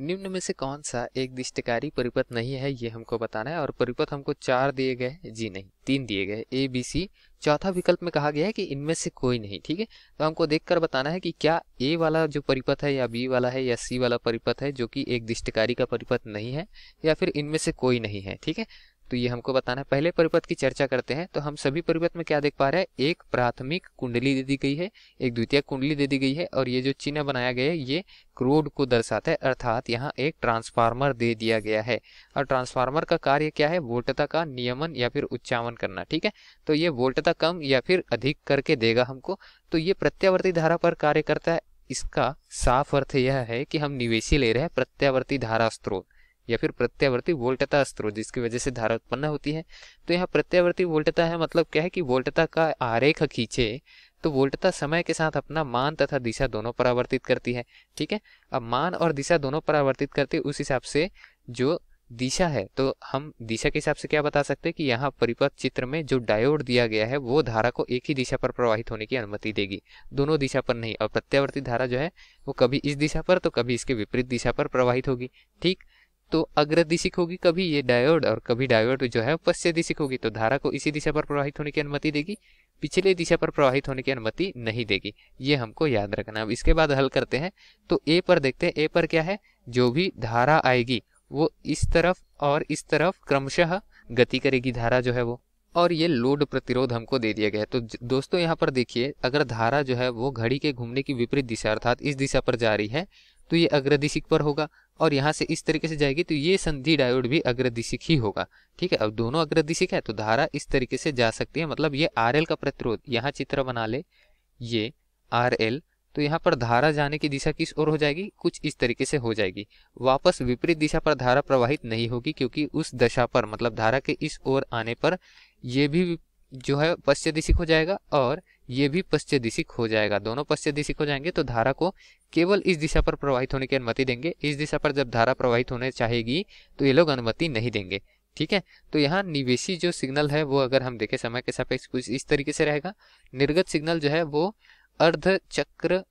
निम्न में से कौन सा एक दृष्टिकारी परिपथ नहीं है ये हमको बताना है और परिपथ हमको चार दिए गए जी नहीं तीन दिए गए ए बी सी चौथा विकल्प में कहा गया है कि इनमें से कोई नहीं ठीक है तो हमको देखकर बताना है कि क्या ए वाला जो परिपथ है या बी वाला है या सी वाला परिपथ है जो कि एक दिष्टकारी का परिपथ नहीं है या फिर इनमें से कोई नहीं है ठीक है तो ये हमको बताना है पहले परिपथ की चर्चा करते हैं तो हम सभी परिपथ में क्या देख पा रहे हैं एक प्राथमिक कुंडली दे दी गई है एक द्वितीय कुंडली दे दी गई है और ये जो चिन्ह बनाया गया है ये क्रोड को दर्शाता है अर्थात यहाँ एक ट्रांसफार्मर दे दिया गया है और ट्रांसफार्मर का कार्य क्या है वोल्टता का नियमन या फिर उच्चावन करना ठीक है तो ये वोल्टता कम या फिर अधिक करके देगा हमको तो ये प्रत्यावर्ती धारा पर कार्य करता है इसका साफ अर्थ यह है कि हम निवेशी ले रहे हैं प्रत्यावर्ती धारा स्त्रोत या फिर प्रत्यावर्ती वोल्टता स्रोत जिसकी वजह से धारा उत्पन्न होती है तो यहाँ प्रत्यावर्ती वोल्टता है मतलब क्या है कि वोल्टता का आरेख खींचे तो वोल्टता समय के साथ अपना मान तथा दिशा दोनों परावर्तित करती है ठीक है अब मान और दिशा दोनों परावर्तित है उस हिसाब से जो दिशा है तो हम दिशा के हिसाब से क्या बता सकते हैं कि यहाँ परिपथ चित्र में जो डायोड दिया गया है वो धारा को एक ही दिशा पर प्रवाहित होने की अनुमति देगी दोनों दिशा पर नहीं और प्रत्यावर्ती धारा जो है वो कभी इस दिशा पर तो कभी इसके विपरीत दिशा पर प्रवाहित होगी ठीक तो अग्र दिशिक होगी कभी ये डायोड और कभी डायोड जो है पश्चिम दिशिक होगी तो धारा को इसी दिशा पर प्रवाहित होने की अनुमति देगी पिछले दिशा पर प्रवाहित होने की अनुमति नहीं देगी ये हमको याद रखना अब इसके बाद हल करते हैं तो ए पर देखते हैं ए पर क्या है जो भी धारा आएगी वो इस तरफ और इस तरफ क्रमशः गति करेगी धारा जो है वो और ये लोड प्रतिरोध हमको दे दिया गया है तो दोस्तों यहाँ पर देखिए अगर धारा जो है वो घड़ी के घूमने की विपरीत दिशा अर्थात इस दिशा पर जा रही है तो ये अग्रदिशिक पर होगा और यहाँ से इस तरीके से जाएगी तो ये संधि डायोड भी अग्रदिशिक ही होगा ठीक है अब दोनों अग्रदिशिक है तो धारा इस तरीके से जा सकती है मतलब ये आर का प्रतिरोध यहाँ चित्र बना ले ये आर तो यहाँ पर धारा जाने की दिशा किस ओर हो जाएगी कुछ इस तरीके से हो जाएगी वापस विपरीत दिशा पर धारा प्रवाहित नहीं होगी क्योंकि उस दशा पर मतलब धारा के इस ओर आने पर यह भी जो है पश्चिम दिशिक हो जाएगा और ये भी पश्चिय दिशिक हो जाएगा दोनों पश्चिय दिशिक हो जाएंगे तो धारा को केवल इस दिशा पर प्रवाहित होने की अनुमति देंगे इस दिशा पर जब धारा प्रवाहित होने चाहेगी तो ये लोग अनुमति नहीं देंगे ठीक है तो यहाँ निवेशी जो सिग्नल है वो अगर हम देखें समय के सापेक्ष कुछ इस तरीके से रहेगा निर्गत सिग्नल जो है वो अर्ध चक्र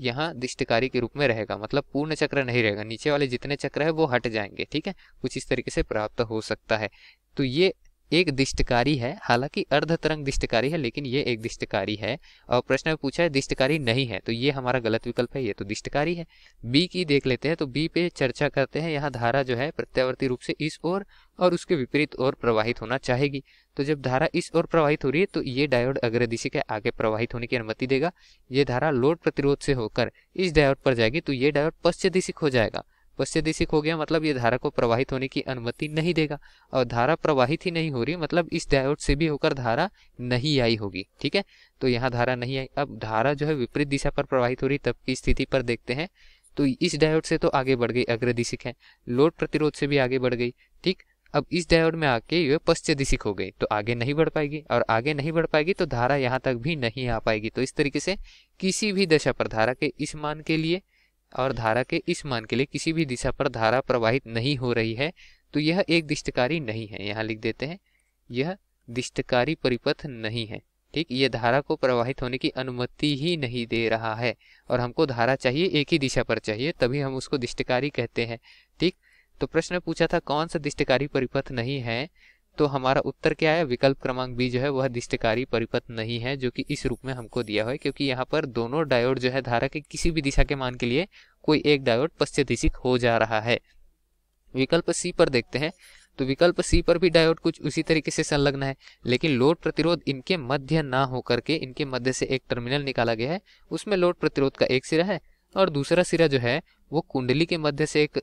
यहाँ दिष्टकारी के रूप में रहेगा मतलब पूर्ण चक्र नहीं रहेगा नीचे वाले जितने चक्र है वो हट जाएंगे ठीक है कुछ इस तरीके से प्राप्त हो सकता है तो ये एक दिष्टकारी है हालांकि अर्ध तरंग दिष्टकारी है लेकिन ये एक दिष्टकारी है और प्रश्न में पूछा है दिष्टकारी नहीं है तो ये हमारा गलत विकल्प है ये तो दिष्टकारी है बी की देख लेते हैं तो बी पे चर्चा करते हैं यहाँ धारा जो है प्रत्यावर्ती रूप से इस ओर और उसके विपरीत ओर प्रवाहित होना चाहेगी तो जब धारा इस ओर प्रवाहित हो रही है तो ये डायोड अग्रदिशी के आगे प्रवाहित होने की अनुमति देगा ये धारा लोड प्रतिरोध से होकर इस डायोड पर जाएगी तो ये डायोड पश्चिम दिशा हो जाएगा उससे दिशिक हो गया मतलब ये धारा को प्रवाहित होने की अनुमति नहीं देगा और धारा प्रवाहित ही नहीं हो रही मतलब इस डायोड से भी होकर धारा नहीं आई होगी ठीक है तो यहाँ धारा नहीं आई अब धारा जो है विपरीत दिशा पर प्रवाहित हो रही तब की स्थिति पर देखते हैं तो इस डायोड से तो आगे बढ़ गई अग्र दिशिक है लोड प्रतिरोध से भी आगे बढ़ गई ठीक अब इस डायोड में आके ये पश्चिम दिशिक हो गई तो आगे नहीं बढ़ पाएगी और आगे नहीं बढ़ पाएगी तो धारा यहाँ तक भी नहीं आ पाएगी तो इस तरीके से किसी भी दशा पर धारा के इस मान के लिए और धारा के इस मान के लिए किसी भी दिशा पर धारा प्रवाहित नहीं हो रही है तो यह एक दिष्टकारी नहीं है यहाँ लिख देते हैं यह दिष्टकारी परिपथ नहीं है ठीक यह धारा को प्रवाहित होने की अनुमति ही नहीं दे रहा है और हमको धारा चाहिए एक ही दिशा पर चाहिए तभी हम उसको दिष्टकारी कहते हैं ठीक तो प्रश्न पूछा था कौन सा दिष्टकारी परिपथ नहीं है तो हमारा उत्तर क्या है विकल्प क्रमांक बी जो है वह दिष्टकारी परिपथ नहीं है जो कि इस रूप में हमको दिया हुआ है क्योंकि यहाँ पर दोनों डायोड जो है धारा के किसी भी दिशा के मान के लिए कोई एक डायोड पश्चिदिशिक हो जा रहा है विकल्प सी पर देखते हैं तो विकल्प सी पर भी डायोड कुछ उसी तरीके से संलग्न है लेकिन लोड प्रतिरोध इनके मध्य ना होकर के इनके मध्य से एक टर्मिनल निकाला गया है उसमें लोड प्रतिरोध का एक सिरा है और दूसरा सिरा जो है वो कुंडली के मध्य से एक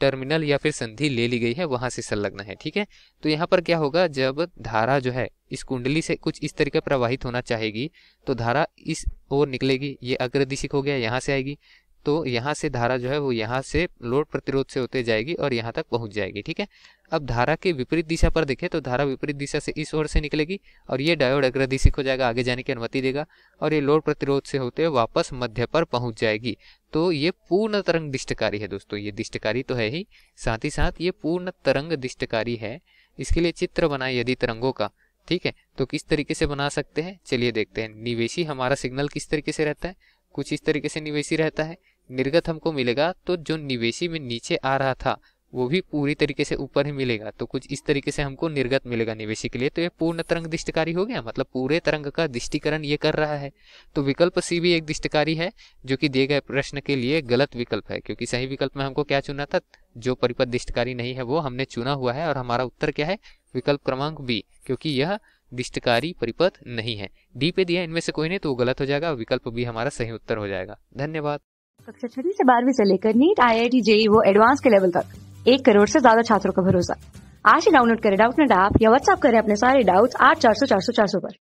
टर्मिनल या फिर संधि ले ली गई है वहां से संलग्न है ठीक है तो यहाँ पर क्या होगा जब धारा जो है इस कुंडली से कुछ इस तरीके प्रवाहित होना चाहेगी तो धारा इस ओर निकलेगी ये अग्रदिशिक हो गया यहाँ से आएगी तो यहाँ से धारा जो है वो यहाँ से लोड प्रतिरोध से होते जाएगी और यहाँ तक पहुँच जाएगी ठीक है अब धारा के विपरीत दिशा पर देखें तो धारा विपरीत दिशा से इस ओर से निकलेगी और ये डायोड अग्रदिशिक हो जाएगा आगे जाने की अनुमति देगा और ये लोड प्रतिरोध से होते हुए वापस मध्य पर पहुँच जाएगी तो ये पूर्ण तरंग दिष्टकारी है दोस्तों ये दिष्टकारी तो है ही साथ ही साथ ये पूर्ण तरंग दिष्टकारी है इसके लिए चित्र बनाए यदि तरंगों का ठीक है तो किस तरीके से बना सकते हैं चलिए देखते हैं निवेशी हमारा सिग्नल किस तरीके से रहता है कुछ इस तरीके से निवेशी रहता है निर्गत हमको मिलेगा तो जो निवेशी में नीचे आ रहा था वो भी पूरी तरीके से ऊपर ही मिलेगा तो कुछ इस तरीके से हमको निर्गत मिलेगा निवेशी के लिए तो ये पूर्ण तरंग दृष्टिकारी हो गया मतलब पूरे तरंग का दृष्टिकरण ये कर रहा है तो विकल्प सी भी एक दृष्टिकारी है जो कि दिए गए प्रश्न के लिए गलत विकल्प है क्योंकि सही विकल्प में हमको क्या चुना था जो परिपथ दृष्टिकारी नहीं है वो हमने चुना हुआ है और हमारा उत्तर क्या है विकल्प क्रमांक बी क्योंकि यह दिष्टकारी परिपथ नहीं है डी पे दिया इनमें से कोई नहीं तो वो गलत हो जाएगा विकल्प भी हमारा सही उत्तर हो जाएगा धन्यवाद कक्षा छठी से बारहवीं से लेकर NEET I I T JEE वो एडवांस के लेवल तक एक करोड़ से ज्यादा छात्रों का भरोसा आज ही डाउनलोड करें डाउट नेट ऐप या व्हाट्सअप करें अपने सारे डाउट्स आठ चार सौ चार सौ चार सौ पर